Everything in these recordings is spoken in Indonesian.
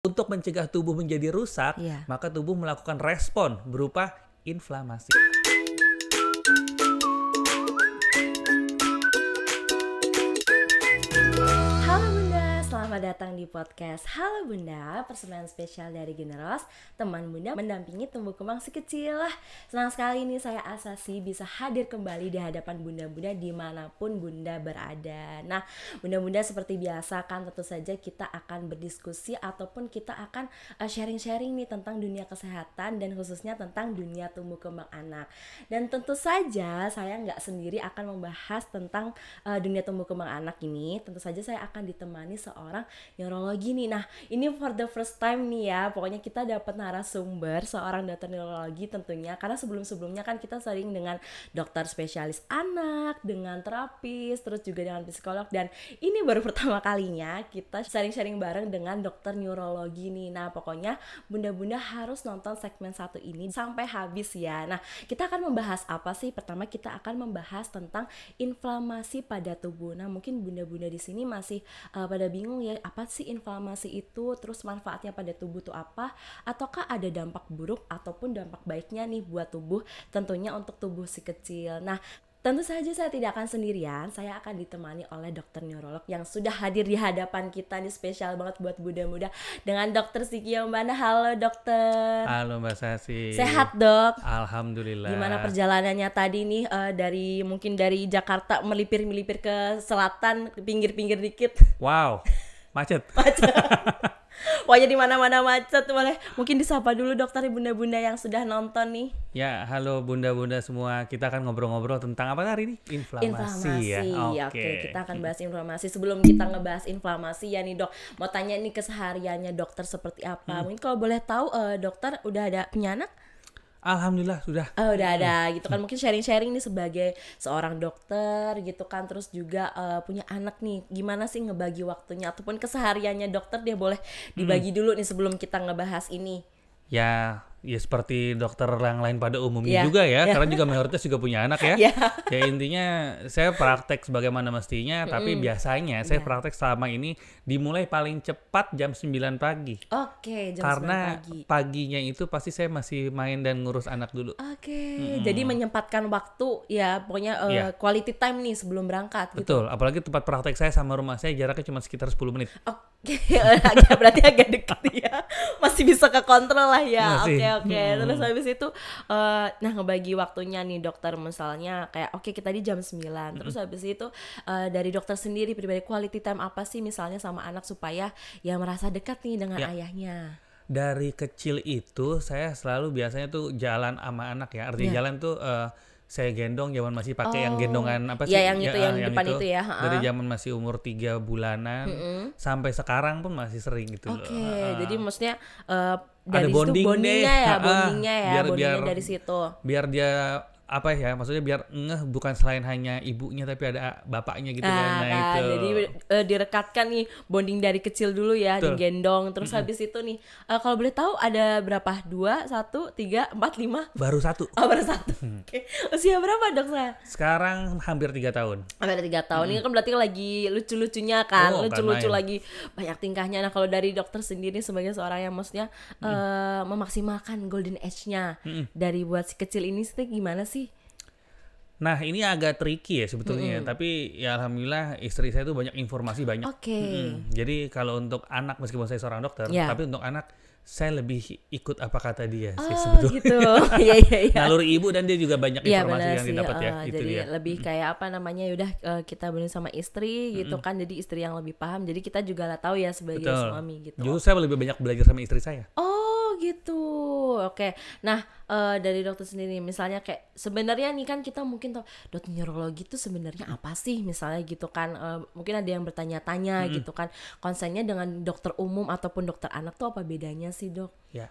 Untuk mencegah tubuh menjadi rusak, yeah. maka tubuh melakukan respon berupa inflamasi. Selamat datang di podcast Halo Bunda, persembahan spesial dari Generos, teman Bunda mendampingi tumbuh kembang sekecil. Senang sekali ini saya Asasi bisa hadir kembali di hadapan Bunda-bunda dimanapun Bunda berada. Nah, Bunda-bunda seperti biasa kan tentu saja kita akan berdiskusi ataupun kita akan eh, sharing-sharing nih tentang dunia kesehatan dan khususnya tentang dunia tumbuh kembang anak. Dan tentu saja saya nggak sendiri akan membahas tentang uh, dunia tumbuh kembang anak ini. Tentu saja saya akan ditemani seorang neurologi nih. Nah, ini for the first time nih ya. Pokoknya kita dapat narasumber seorang dokter neurologi tentunya karena sebelum-sebelumnya kan kita sering dengan dokter spesialis anak, dengan terapis, terus juga dengan psikolog dan ini baru pertama kalinya kita sharing-sharing bareng dengan dokter neurologi nih. Nah, pokoknya bunda-bunda harus nonton segmen satu ini sampai habis ya. Nah, kita akan membahas apa sih? Pertama kita akan membahas tentang inflamasi pada tubuh. Nah, mungkin bunda-bunda di sini masih uh, pada bingung ya apa sih inflamasi itu, terus manfaatnya pada tubuh tuh apa, ataukah ada dampak buruk ataupun dampak baiknya nih buat tubuh, tentunya untuk tubuh si kecil. Nah, Tentu saja saya tidak akan sendirian, saya akan ditemani oleh dokter neurolog yang sudah hadir di hadapan kita nih spesial banget buat muda-muda dengan dokter Siki mana, Halo dokter. Halo Mbak Sasi. Sehat dok. Alhamdulillah. Gimana perjalanannya tadi nih uh, dari mungkin dari Jakarta melipir-melipir ke selatan, pinggir-pinggir dikit. Wow. Macet. Macet. di mana-mana macet boleh. Mungkin disapa dulu dokter bunda-bunda yang sudah nonton nih. Ya, halo bunda-bunda semua. Kita akan ngobrol-ngobrol tentang apa hari ini? Inflamasi, ya. inflamasi. ya. Oke, okay. okay, kita akan bahas inflamasi. Sebelum kita ngebahas inflamasi ya nih, Dok. Mau tanya nih kesehariannya dokter seperti apa? Hmm. Mungkin kalau boleh tahu uh, dokter udah ada punya anak? Alhamdulillah sudah. Oh, udah ada hmm. gitu kan. Mungkin sharing-sharing nih sebagai seorang dokter gitu kan. Terus juga uh, punya anak nih. Gimana sih ngebagi waktunya ataupun kesehariannya dokter dia boleh dibagi hmm. dulu nih sebelum kita ngebahas ini. Ya, ya seperti dokter yang lain pada umumnya yeah. juga ya, yeah. karena juga mayoritas juga punya anak ya. Yeah. ya intinya saya praktek sebagaimana mestinya, mm-hmm. tapi biasanya saya yeah. praktek selama ini dimulai paling cepat jam 9 pagi. Oke, okay, jam karena 9 pagi. paginya itu pasti saya masih main dan ngurus anak dulu. Oke, okay. hmm. jadi menyempatkan waktu ya, pokoknya uh, eh, yeah. quality time nih sebelum berangkat. Gitu. Betul, apalagi tempat praktek saya sama rumah saya jaraknya cuma sekitar 10 menit. Oke, okay. berarti agak dekat ya, masih bisa ke kontrol lah ya. Oke oke. Okay. Hmm. Terus habis itu uh, nah ngebagi waktunya nih dokter misalnya kayak oke okay, kita di jam 9. Hmm. Terus habis itu uh, dari dokter sendiri pribadi quality time apa sih misalnya sama anak supaya ya merasa dekat nih dengan ya. ayahnya dari kecil itu saya selalu biasanya tuh jalan sama anak ya artinya ya. jalan tuh uh, saya gendong zaman masih pakai oh. yang gendongan apa ya, sih? Ya yang itu ya, yang, yang depan itu, itu ya. Ha. Dari zaman masih umur tiga bulanan mm -hmm. sampai sekarang pun masih sering gitu Oke, jadi maksudnya uh, dari ada bonding situ bondingnya deh. ya, bondingnya ya, biar, bondingnya biar, dari situ. Biar dia apa ya maksudnya biar ngeh bukan selain hanya ibunya tapi ada bapaknya gitu kan. Ah, nah, kan nah, itu jadi uh, direkatkan nih bonding dari kecil dulu ya Betul. digendong terus mm -hmm. habis itu nih uh, kalau boleh tahu ada berapa dua satu tiga empat lima baru satu oh baru satu hmm. okay. usia berapa dok saya sekarang hampir tiga tahun hampir tiga tahun -hmm. ini kan berarti lagi lucu-lucunya kan oh, lucu-lucu lagi banyak tingkahnya nah kalau dari dokter sendiri sebagai seorang yang maksudnya -hmm. uh, memaksimalkan golden age-nya -hmm. dari buat si kecil ini sih gimana sih Nah ini agak tricky ya sebetulnya, mm. tapi ya alhamdulillah istri saya itu banyak informasi banyak. Oke. Okay. Mm. Jadi kalau untuk anak meskipun saya seorang dokter, yeah. tapi untuk anak saya lebih ikut apa kata dia sih oh, sebetulnya. gitu. Iya iya iya. Naluri ibu dan dia juga banyak iya, ya, informasi yang didapat uh, ya. Gitu jadi dia. lebih kayak apa namanya yaudah uh, eh, kita benar sama istri gitu kan jadi istri yang lebih paham. Jadi kita juga lah tahu ya sebagai Betul. suami gitu. Justru saya lebih banyak belajar sama istri saya. Oh gitu. Oke. Nah, uh, dari dokter sendiri misalnya kayak sebenarnya nih kan kita mungkin tahu dokter neurologi itu sebenarnya apa sih misalnya gitu kan uh, mungkin ada yang bertanya-tanya hmm. gitu kan konsennya dengan dokter umum ataupun dokter anak tuh apa bedanya sih, Dok? Ya.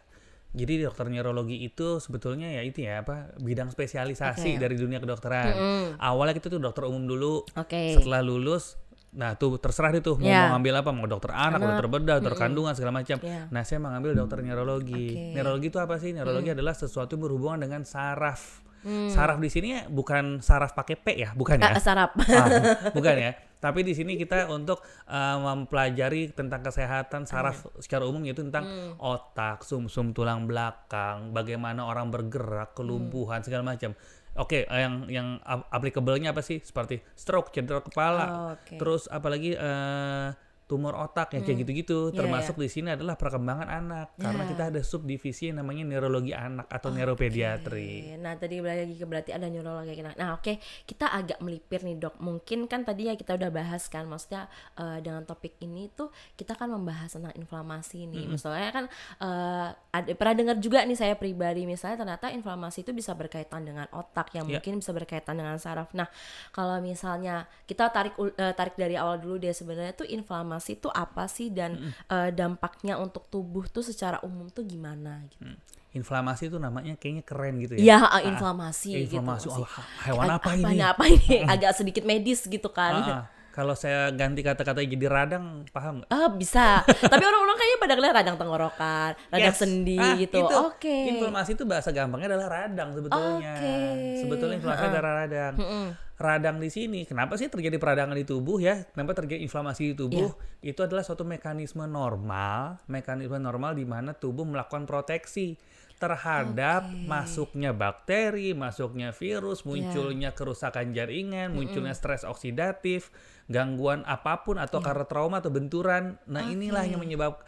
Jadi dokter neurologi itu sebetulnya ya itu ya apa bidang spesialisasi okay. dari dunia kedokteran. Mm -hmm. Awalnya kita tuh dokter umum dulu. Okay. Setelah lulus Nah tuh terserah deh tuh mau, yeah. mau ngambil apa mau dokter anak, anak. dokter bedah, dokter hmm kandungan segala macam. Yeah. Nah saya mau ngambil dokter neurologi. Okay. Neurologi itu apa sih? Neurologi mm. adalah sesuatu yang berhubungan dengan saraf. Mm. Saraf di sini bukan saraf pakai P ya, bukan ya? Uh, saraf. Ah, bukan ya. Tapi di sini kita untuk uh, mempelajari tentang kesehatan saraf iya. secara umum yaitu tentang hmm. otak, sumsum -sum tulang belakang, bagaimana orang bergerak, kelumpuhan segala macam. Oke, okay, eh, yang yang applicable-nya apa sih? Seperti stroke, cedera kepala. Oh, okay. Terus apalagi eh, tumor otak yang kayak hmm. gitu-gitu yeah, termasuk yeah. di sini adalah perkembangan anak yeah. karena kita ada subdivisi yang namanya neurologi anak atau okay. neuropediatri. Nah, tadi lagi berarti ada neurologi anak. Nah, oke, okay. kita agak melipir nih, Dok. Mungkin kan tadi ya kita udah bahas kan maksudnya uh, dengan topik ini tuh kita kan membahas tentang inflamasi nih. Mm -hmm. Misalnya kan uh, ada, pernah dengar juga nih saya pribadi misalnya ternyata inflamasi itu bisa berkaitan dengan otak yang yeah. mungkin bisa berkaitan dengan saraf. Nah, kalau misalnya kita tarik uh, tarik dari awal dulu dia sebenarnya tuh inflamasi inflamasi itu apa sih dan hmm. uh, dampaknya untuk tubuh tuh secara umum tuh gimana gitu. Hmm. Inflamasi itu namanya kayaknya keren gitu ya. Ya, ah, inflamasi gitu inflamasi gitu. Oh, hewan kan apa, apa ini? Apa ini? Agak sedikit medis gitu kan. ah, ah. Kalau saya ganti kata-kata jadi radang, paham nggak? Ah, bisa. Tapi orang-orang kayaknya pada ngeliat radang tenggorokan, radang yes. sendi ah, gitu. Oke. Okay. Inflamasi itu bahasa gampangnya adalah radang sebetulnya. Okay. Sebetulnya inflamasi uh adalah radang. Uh-uh. Radang di sini, kenapa sih terjadi peradangan di tubuh ya? Kenapa terjadi inflamasi di tubuh? Yeah. Itu adalah suatu mekanisme normal, mekanisme normal di mana tubuh melakukan proteksi terhadap okay. masuknya bakteri, masuknya virus, ya. munculnya yeah. kerusakan jaringan, mm -mm. munculnya stres oksidatif, gangguan apapun atau yeah. karena trauma atau benturan. Nah, okay. inilah yang menyebabkan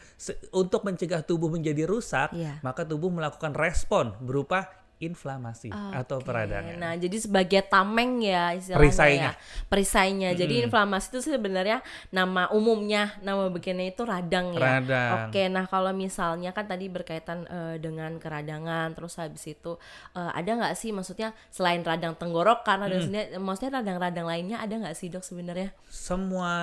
untuk mencegah tubuh menjadi rusak, yeah. maka tubuh melakukan respon berupa inflamasi okay. atau peradangan. Nah, jadi sebagai tameng ya istilahnya perisainya. ya. Perisainya. Hmm. Jadi inflamasi itu sebenarnya nama umumnya, nama begini itu radang ya. Radang. Oke, nah kalau misalnya kan tadi berkaitan uh, dengan keradangan, terus habis itu uh, ada nggak sih maksudnya selain radang tenggorokan, ada mm. sini maksudnya radang-radang lainnya ada nggak sih dok sebenarnya? Semua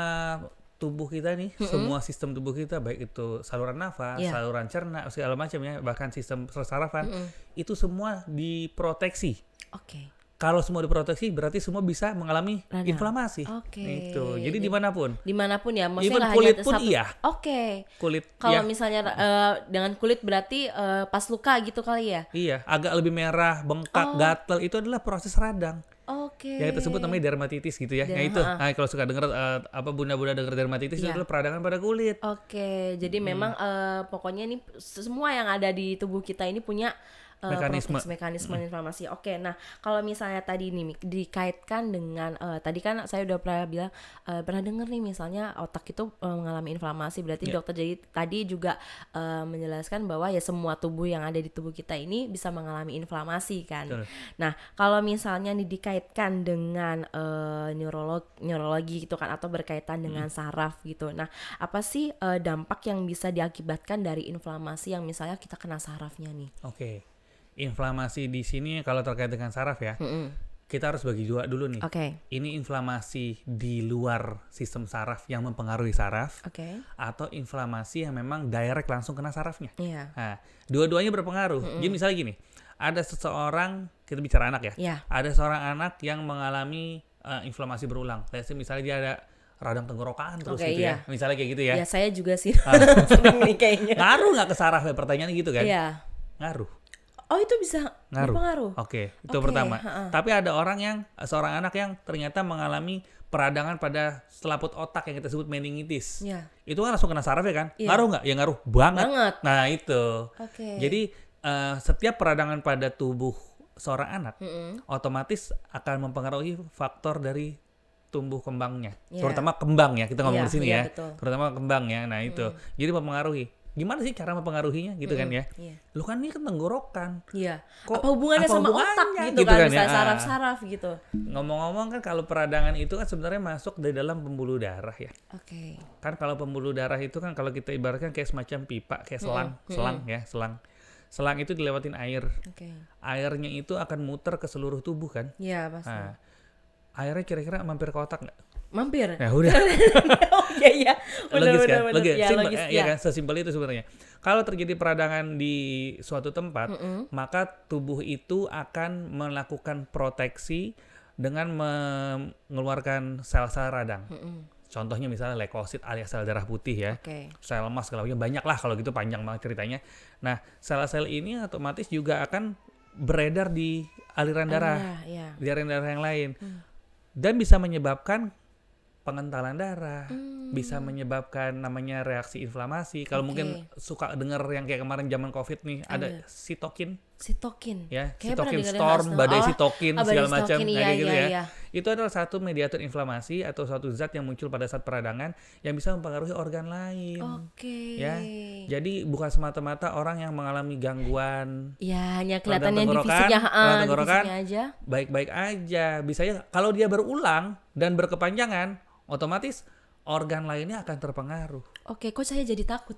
tubuh kita nih, mm -hmm. semua sistem tubuh kita baik itu saluran nafas, yeah. saluran cerna, segala macam ya, bahkan sistem sarafan mm -hmm. itu semua diproteksi. Oke. Okay. Kalau semua diproteksi berarti semua bisa mengalami Rana. inflamasi. Oke. Okay. Itu. Jadi dimanapun. Dimanapun ya. Maksudnya Even kulit pun satu... iya. Oke. Okay. Kulit. Kalau ya. misalnya uh, dengan kulit berarti uh, pas luka gitu kali ya. Iya. Agak lebih merah, bengkak, oh. gatel itu adalah proses radang. Oke. Okay. Yang kita sebut namanya dermatitis gitu ya. Nah, Dan, yang itu. Nah, kalau suka dengar uh, eh, apa bunda-bunda dengar dermatitis iya. itu adalah peradangan pada kulit. Oke. Okay. Jadi hmm. memang uh, pokoknya ini semua yang ada di tubuh kita ini punya Eh, mekanisme mekanisme mekanisme mm. inflamasi. Oke, okay, nah kalau misalnya tadi ini dikaitkan dengan uh, tadi kan saya udah pernah bilang uh, pernah dengar nih misalnya otak itu uh, mengalami inflamasi berarti yeah. dokter jadi tadi juga uh, menjelaskan bahwa ya semua tubuh yang ada di tubuh kita ini bisa mengalami inflamasi kan. Betul. Nah, kalau misalnya ini dikaitkan dengan uh, neurolog neurologi gitu kan atau berkaitan dengan mm. saraf gitu. Nah, apa sih uh, dampak yang bisa diakibatkan dari inflamasi yang misalnya kita kena sarafnya nih? Oke. Okay inflamasi di sini kalau terkait dengan saraf ya. Mm Kita harus bagi dua dulu nih. Okay. Ini inflamasi di luar sistem saraf yang mempengaruhi saraf. Okay. Atau inflamasi yang memang direct langsung kena sarafnya. Yeah. Nah, dua-duanya berpengaruh. Mm Jadi misalnya gini, ada seseorang kita bicara anak ya. Yeah. Ada seorang anak yang mengalami uh, inflamasi berulang. Misalnya dia ada radang tenggorokan terus okay, gitu ya. iya. ya. Misalnya kayak gitu ya. Ya saya juga sih. Ah. nih kayaknya. Ngaruh nggak ke saraf ya pertanyaan gitu kan? Iya. Ngaruh. Oh itu bisa ngaruh. berpengaruh. Oke, okay, itu okay, pertama. Ha -ha. Tapi ada orang yang seorang anak yang ternyata mengalami peradangan pada selaput otak yang kita sebut meningitis. Ya. Itu kan langsung kena saraf ya kan? Ya. Ngaruh nggak? Ya ngaruh banget. banget. Nah itu. Okay. Jadi uh, setiap peradangan pada tubuh seorang anak mm -hmm. otomatis akan mempengaruhi faktor dari tumbuh kembangnya, yeah. terutama kembang ya kita ngomong yeah, di sini yeah, ya, betul. terutama kembang ya. Nah itu, mm. jadi mempengaruhi gimana sih cara mempengaruhinya gitu mm -hmm. kan ya yeah. lu kan ini tenggorokan iya yeah. apa hubungannya apa sama hubungannya? otak gitu, gitu kan, kan misalnya ya? saraf-saraf gitu ngomong-ngomong kan kalau peradangan itu kan sebenarnya masuk dari dalam pembuluh darah ya oke okay. kan kalau pembuluh darah itu kan kalau kita ibaratkan kayak semacam pipa kayak selang mm -hmm. selang ya selang selang itu dilewatin air okay. airnya itu akan muter ke seluruh tubuh kan iya yeah, pasti nah, airnya kira-kira mampir ke otak nggak mampir. ya udah. oh, ya iya. iya. logis benar, kan? bener. logis. Ya, logis, ya. ya kan sesimpel itu sebenarnya. Kalau terjadi peradangan di suatu tempat, mm -hmm. maka tubuh itu akan melakukan proteksi dengan mengeluarkan sel-sel radang. Mm -hmm. Contohnya misalnya leukosit alias sel darah putih ya. Okay. Sel lemas kalau banyak lah kalau gitu panjang banget ceritanya. Nah, sel-sel ini otomatis juga akan beredar di aliran darah, ah, ya. di aliran darah yang lain. Hmm. Dan bisa menyebabkan pengentalan darah, hmm. bisa menyebabkan namanya reaksi inflamasi. Kalau okay. mungkin suka dengar yang kayak kemarin zaman COVID nih, Aduh. ada sitokin. Sitokin. Ya, kayak sitokin storm, badai oh, sitokin oh, oh segala macam iya, kayak iya, gitu iya, ya. Iya. Itu adalah satu mediator inflamasi atau satu zat yang muncul pada saat peradangan yang bisa mempengaruhi organ lain. Oke. Okay. Ya. Jadi bukan semata-mata orang yang mengalami gangguan. Ya, hanya kelihatannya di fisiknya, Baik-baik aja. Bisa ya kalau dia berulang dan berkepanjangan otomatis organ lainnya akan terpengaruh. Oke, kok saya jadi takut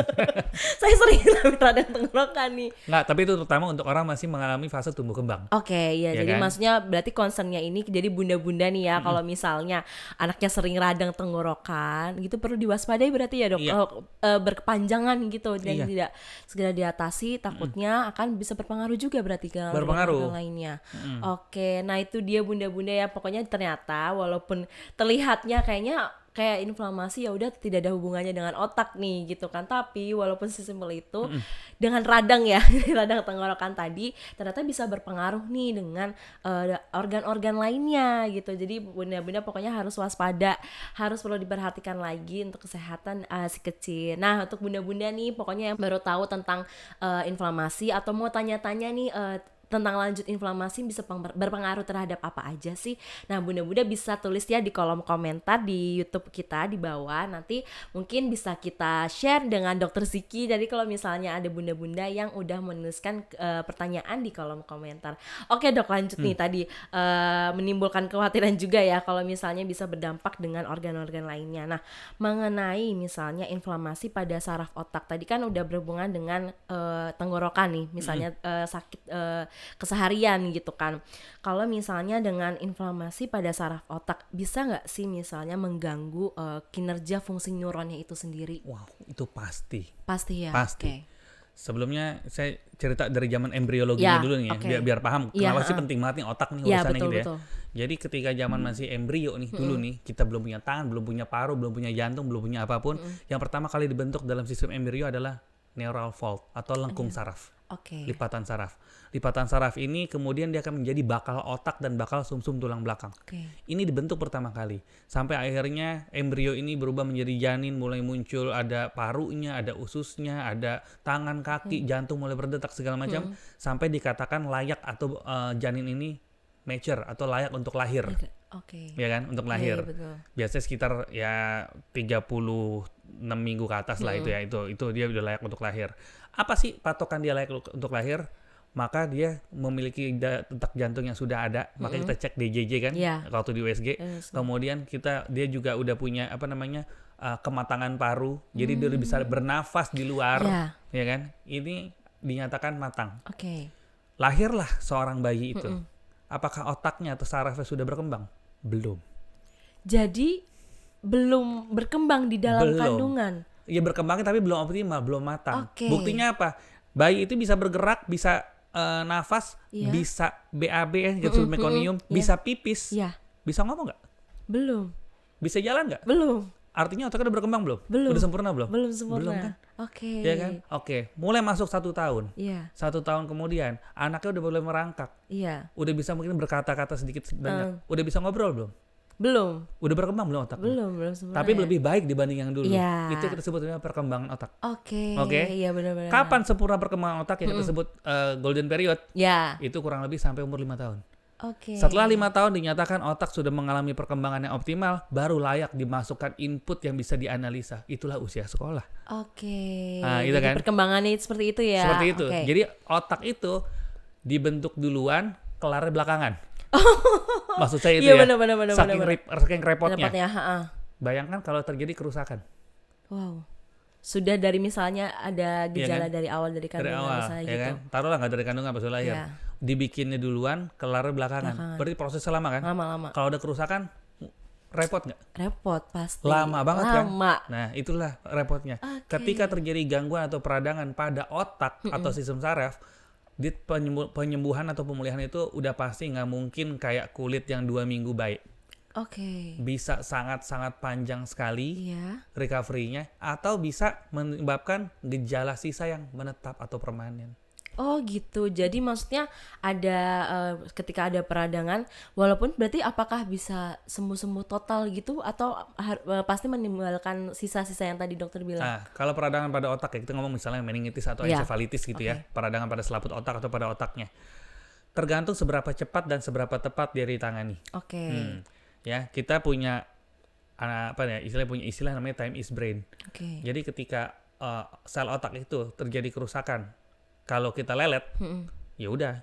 saya sering tapi radang tenggorokan nih. Nggak, tapi itu terutama untuk orang masih mengalami fase tumbuh kembang. Oke, iya. Ya jadi kan? maksudnya berarti concernnya ini jadi bunda-bunda nih ya. Mm -hmm. Kalau misalnya anaknya sering radang tenggorokan, gitu perlu diwaspadai berarti ya dok. Iya. Oh, e, berkepanjangan gitu dan iya. tidak segera diatasi, takutnya mm -hmm. akan bisa berpengaruh juga berarti ke berpengaruh lainnya. Mm -hmm. Oke, nah itu dia bunda-bunda ya. Pokoknya ternyata walaupun terlihatnya kayaknya kayak inflamasi ya udah tidak ada hubungannya dengan otak nih gitu kan tapi walaupun sesimpel itu mm dengan radang ya radang tenggorokan tadi ternyata bisa berpengaruh nih dengan eh, organ-organ uh, lainnya gitu jadi bunda-bunda pokoknya harus waspada harus perlu diperhatikan lagi untuk kesehatan uh, si kecil nah untuk bunda-bunda nih pokoknya yang baru tahu tentang uh, inflamasi atau mau tanya-tanya nih uh, tentang lanjut inflamasi bisa berpengaruh terhadap apa aja sih? Nah, Bunda-bunda bisa tulis ya di kolom komentar di YouTube kita di bawah. Nanti mungkin bisa kita share dengan Dokter Siki. Jadi kalau misalnya ada bunda-bunda yang udah menuliskan uh, pertanyaan di kolom komentar. Oke, Dok, lanjut hmm. nih tadi uh, menimbulkan kekhawatiran juga ya kalau misalnya bisa berdampak dengan organ-organ lainnya. Nah, mengenai misalnya inflamasi pada saraf otak tadi kan udah berhubungan dengan uh, tenggorokan nih, misalnya hmm. uh, sakit uh, keseharian gitu kan. Kalau misalnya dengan inflamasi pada saraf otak bisa nggak sih misalnya mengganggu uh, kinerja fungsi neuronnya itu sendiri? Wow, itu pasti. Pasti ya. Pasti. Okay. Sebelumnya saya cerita dari zaman embriologinya ya, dulu nih ya, okay. biar, biar paham ya, kenapa ya, sih uh. penting banget nih otak nih ya, urusannya betul, gitu ya. Jadi ketika zaman hmm. masih embrio nih hmm. dulu nih kita belum punya tangan, belum punya paru, belum punya jantung, belum punya apapun, hmm. yang pertama kali dibentuk dalam sistem embrio adalah neural fault atau lengkung iya. saraf. Okay. Lipatan saraf. Lipatan saraf ini kemudian dia akan menjadi bakal otak dan bakal sumsum -sum tulang belakang. Okay. Ini dibentuk pertama kali. Sampai akhirnya embrio ini berubah menjadi janin, mulai muncul ada parunya, ada ususnya, ada tangan, kaki, hmm. jantung mulai berdetak segala macam hmm. sampai dikatakan layak atau uh, janin ini mature atau layak untuk lahir. Okay. Ya kan untuk iya, iya, lahir. Yeah, betul. Biasanya sekitar ya 36 minggu ke atas mm -hmm. lah itu ya itu itu dia udah layak untuk lahir apa sih patokan dia layak untuk lahir? Maka dia memiliki detak jantung yang sudah ada, mm-hmm. kita cek DJJ kan yeah. waktu di USG. Yes. Kemudian kita dia juga udah punya apa namanya uh, kematangan paru, mm jadi dia mm. bisa bernafas di luar, yeah. ya kan? Ini dinyatakan matang. Oke. Okay. Lahirlah seorang bayi itu. Mm-mm. Apakah otaknya atau sarafnya sudah berkembang? Belum. Jadi belum berkembang di dalam belum. kandungan ya berkembangnya tapi belum optimal, belum matang. Okay. Buktinya apa? Bayi itu bisa bergerak, bisa uh, nafas, yeah. bisa BAB ya, gitu mm -hmm. mekonium, yeah. bisa iya. pipis. Yeah. Bisa ngomong nggak? Belum. Bisa jalan nggak? Belum. Artinya otaknya udah berkembang belum? Belum. Udah sempurna belum? Belum sempurna. Belum kan? Oke. Okay. Iya kan? Oke. Okay. Mulai masuk satu tahun. Iya. Yeah. Satu tahun kemudian, anaknya udah boleh merangkak. Iya. Yeah. Udah bisa mungkin berkata-kata sedikit eh. banyak. Uh. Udah bisa ngobrol belum? Belum. Udah berkembang belum otak? Belum, belum sebenarnya. Tapi lebih baik dibanding yang dulu. Ya. Itu kita sebut perkembangan otak. Oke. Okay. Oke. Okay? Iya benar-benar. Kapan sempurna perkembangan otak yang kita hmm. sebut uh, golden period? Ya. Itu kurang lebih sampai umur lima tahun. Oke. Okay. Setelah lima tahun dinyatakan otak sudah mengalami perkembangan yang optimal, baru layak dimasukkan input yang bisa dianalisa. Itulah usia sekolah. Oke. Okay. Nah, itu kan. Perkembangannya seperti itu ya. Seperti itu. Okay. Jadi otak itu dibentuk duluan, kelar belakangan. Oh. Maksud saya itu iya, ya, ya. Bener, bener, bener, saking, bener, bener. saking repotnya. repotnya ha -ha. Bayangkan kalau terjadi kerusakan. Wow. Sudah dari misalnya ada gejala iya kan? dari awal dari kandungan dari awal, misalnya iya gitu. Kan? Taruhlah nggak dari kandungan pas lahir. Yeah. Dibikinnya duluan, kelar belakangan. belakangan. Berarti proses lama kan? Lama-lama. Kalau ada kerusakan, repot nggak? Repot pasti. Lama banget kan? Lama. kan? Nah itulah repotnya. Okay. Ketika terjadi gangguan atau peradangan pada otak mm -mm. atau sistem saraf, di penyembuhan atau pemulihan itu udah pasti nggak mungkin kayak kulit yang dua minggu baik. Oke. Okay. Bisa sangat-sangat panjang sekali yeah. recovery-nya atau bisa menyebabkan gejala sisa yang menetap atau permanen. Oh gitu. Jadi maksudnya ada uh, ketika ada peradangan, walaupun berarti apakah bisa sembuh-sembuh total gitu atau uh, pasti menimbulkan sisa-sisa yang tadi dokter bilang? Nah, kalau peradangan pada otak ya kita ngomong misalnya meningitis atau yeah. encefalitis gitu okay. ya, peradangan pada selaput otak atau pada otaknya, tergantung seberapa cepat dan seberapa tepat dia ditangani. Oke. Okay. Hmm. Ya kita punya ah, apa ya istilah punya istilah namanya time is brain. Oke. Okay. Jadi ketika uh, sel otak itu terjadi kerusakan kalau kita lelet hmm. ya udah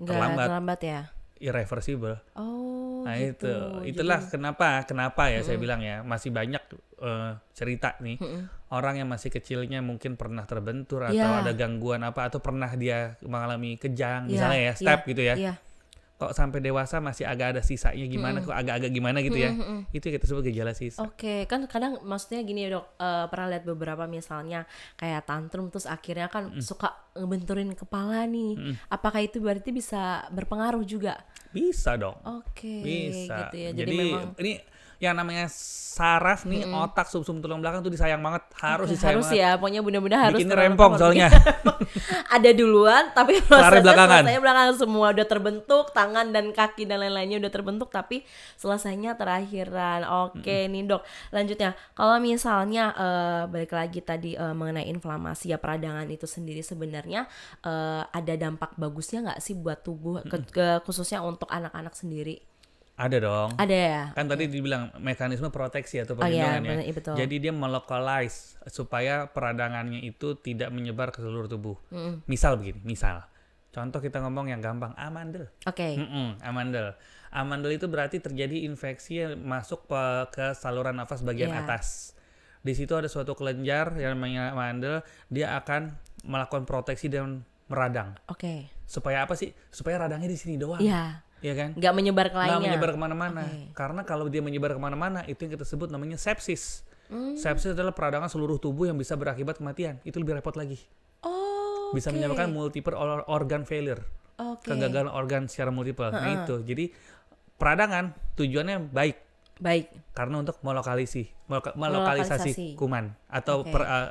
terlambat terlambat ya irreversible oh nah gitu. itu itulah Jadi... kenapa kenapa ya hmm. saya bilang ya masih banyak uh, cerita nih hmm. orang yang masih kecilnya mungkin pernah terbentur iya. atau ada gangguan apa atau pernah dia mengalami kejang yeah. misalnya ya iya, step yeah. gitu ya yeah kok sampai dewasa masih agak ada sisanya gimana -hmm. kok agak-agak gimana gitu ya -hmm. itu yang kita sebut gejala sisa. Oke okay. kan kadang maksudnya gini ya, dok uh, pernah lihat beberapa misalnya kayak tantrum terus akhirnya kan -hmm. suka ngebenturin kepala nih -hmm. apakah itu berarti bisa berpengaruh juga? Bisa dong. Oke. Okay. Bisa. Gitu ya. Jadi, Jadi memang... ini yang namanya saraf nih mm-hmm. otak sumsum tulang belakang tuh disayang banget harus disayang harus banget. ya pokoknya bener-bener harus bikin rempong soalnya ada duluan tapi prosesnya belakangan. selesai belakangan semua udah terbentuk tangan dan kaki dan lain-lainnya udah terbentuk tapi selesainya terakhiran oke mm-hmm. nih dok lanjutnya kalau misalnya uh, balik lagi tadi uh, mengenai inflamasi ya peradangan itu sendiri sebenarnya uh, ada dampak bagusnya nggak sih buat tubuh mm-hmm. ke, ke, khususnya untuk anak-anak sendiri ada dong. Ada ya. Kan tadi dibilang mekanisme proteksi atau oh perlindungan oh, iya, ya. Iya, betul. Jadi dia melokalize supaya peradangannya itu tidak menyebar ke seluruh tubuh. Mm -mm. Misal begini, misal. Contoh kita ngomong yang gampang, amandel. Oke. Okay. Mm -mm, amandel. Amandel itu berarti terjadi infeksi yang masuk ke saluran nafas bagian yeah. atas. Di situ ada suatu kelenjar yang namanya amandel, dia akan melakukan proteksi dan meradang. Oke. Okay. Supaya apa sih? Supaya radangnya di sini doang. Iya. Yeah ya kan? Gak menyebar ke lainnya. Gak menyebar kemana-mana. Okay. Karena kalau dia menyebar kemana-mana, itu yang kita sebut namanya sepsis. Hmm. Sepsis adalah peradangan seluruh tubuh yang bisa berakibat kematian. Itu lebih repot lagi. Oh. Bisa okay. menyebabkan multiple organ failure. Okay. Kegagalan organ secara multiple. Nah itu. Jadi peradangan tujuannya baik. Baik. Karena untuk melokalisasi, melokalisasi, melokalisasi. kuman atau okay. per, uh,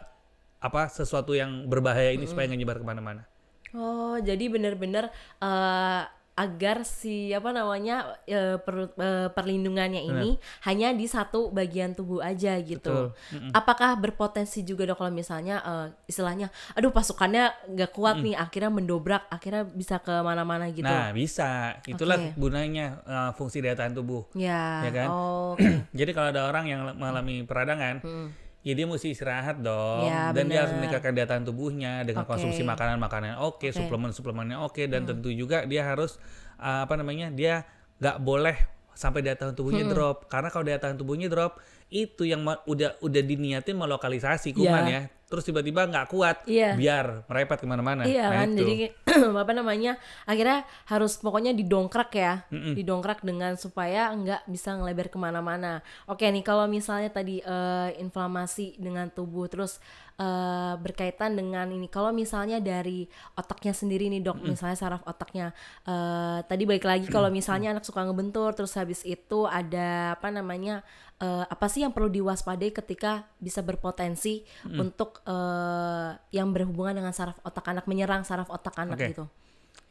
apa sesuatu yang berbahaya ini -hmm. supaya nggak nyebar kemana-mana. Oh, jadi benar-benar uh, agar si apa namanya e, per, e, perlindungannya ini Benar. hanya di satu bagian tubuh aja gitu. Betul. Apakah berpotensi juga dok kalau misalnya e, istilahnya, aduh pasukannya nggak kuat mm. nih, akhirnya mendobrak, akhirnya bisa ke mana-mana gitu. Nah bisa, itulah okay. gunanya uh, fungsi daya tahan tubuh. Ya, ya kan. Oh, okay. Jadi kalau ada orang yang mengalami peradangan, mm ya dia mesti istirahat dong ya, dan dia harus meningkatkan daya tahan tubuhnya dengan okay. konsumsi makanan-makanan oke, okay, okay. suplemen-suplemennya oke okay, dan hmm. tentu juga dia harus uh, apa namanya dia nggak boleh sampai daya tahan tubuhnya hmm. drop karena kalau daya tahan tubuhnya drop itu yang udah udah diniatin melokalisasi iya. kuman yeah. ya terus tiba-tiba nggak kuat yeah. biar merepet kemana-mana yeah, nah kan itu. jadi apa namanya akhirnya harus pokoknya didongkrak ya mm -mm. didongkrak dengan supaya nggak bisa ngelebar kemana-mana oke nih kalau misalnya tadi uh, inflamasi dengan tubuh terus uh, berkaitan dengan ini kalau misalnya dari otaknya sendiri nih dok mm -mm. misalnya saraf otaknya uh, tadi balik lagi kalau misalnya anak suka ngebentur terus habis itu ada apa namanya uh, apa sih yang perlu diwaspadai ketika bisa berpotensi hmm. untuk uh, yang berhubungan dengan saraf otak anak menyerang saraf otak anak okay. gitu.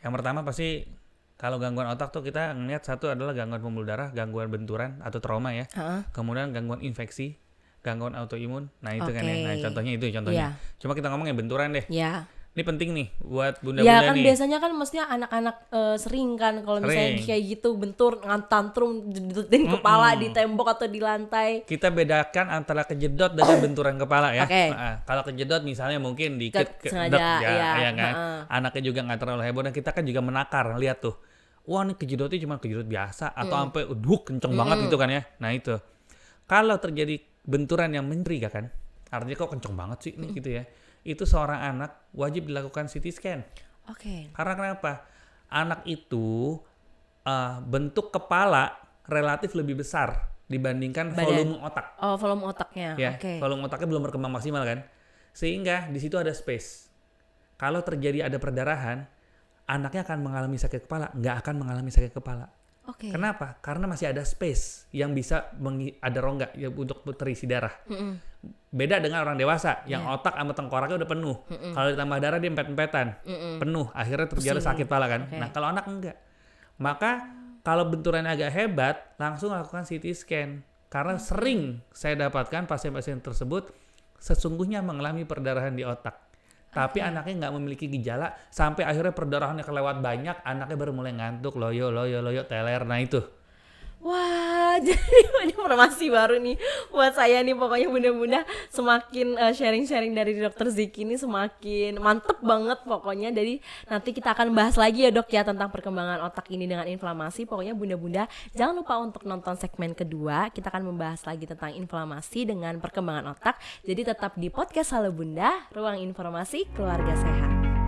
Yang pertama pasti kalau gangguan otak tuh kita ngeliat satu adalah gangguan pembuluh darah, gangguan benturan atau trauma ya. uh -uh. Kemudian gangguan infeksi, gangguan autoimun. Nah, itu okay. kan ya. Nah, contohnya itu contohnya. Yeah. Cuma kita ngomongnya benturan deh. Yeah ini penting nih buat bunda-bunda ya, kan nih. biasanya kan mestinya anak-anak uh, sering kan kalau misalnya kayak gitu bentur ngantantrum jedutin mm -mm. kepala di tembok atau di lantai. Kita bedakan antara kejedot dengan benturan kepala ya. Okay. Nah, kalau kejedot misalnya mungkin dikit ke, sengaja, ya, ya, ya kan. Uh. Anaknya juga nggak terlalu heboh dan kita kan juga menakar lihat tuh. Wah ini kejedotnya cuma kejedot biasa atau mm. sampai duk kenceng mm. banget gitu kan ya. Nah itu kalau terjadi benturan yang menteri kan artinya kok kenceng banget sih ini mm. gitu ya itu seorang anak wajib dilakukan CT scan. Oke. Okay. Karena kenapa? Anak itu uh, bentuk kepala relatif lebih besar dibandingkan Badan. volume otak. Oh, volume otaknya. Ya, okay. volume otaknya belum berkembang maksimal kan? Sehingga di situ ada space. Kalau terjadi ada perdarahan, anaknya akan mengalami sakit kepala, nggak akan mengalami sakit kepala. Okay. Kenapa? Karena masih ada space yang bisa mengi ada rongga ya, untuk terisi darah. Mm -mm. Beda dengan orang dewasa yang yeah. otak sama tengkoraknya udah penuh. Mm -mm. Kalau ditambah darah dia empet-empetan, mm -mm. penuh. Akhirnya terjadi sakit pala kan. Okay. Nah kalau anak enggak, maka kalau benturannya agak hebat, langsung lakukan CT scan. Karena sering saya dapatkan pasien-pasien tersebut sesungguhnya mengalami perdarahan di otak tapi anaknya nggak memiliki gejala sampai akhirnya perdarahannya kelewat banyak anaknya baru mulai ngantuk loyo loyo loyo teler nah itu Wah, jadi banyak informasi baru nih buat saya nih. Pokoknya bunda-bunda semakin eh, sharing-sharing uh, dari dokter Ziki ini semakin mantep banget pokoknya. Jadi nanti kita akan bahas lagi ya dok ya tentang perkembangan otak ini dengan inflamasi. Pokoknya bunda-bunda jangan lupa untuk nonton segmen kedua. Kita akan membahas lagi tentang inflamasi dengan perkembangan otak. Jadi tetap di podcast Halo Bunda, Ruang Informasi Keluarga Sehat.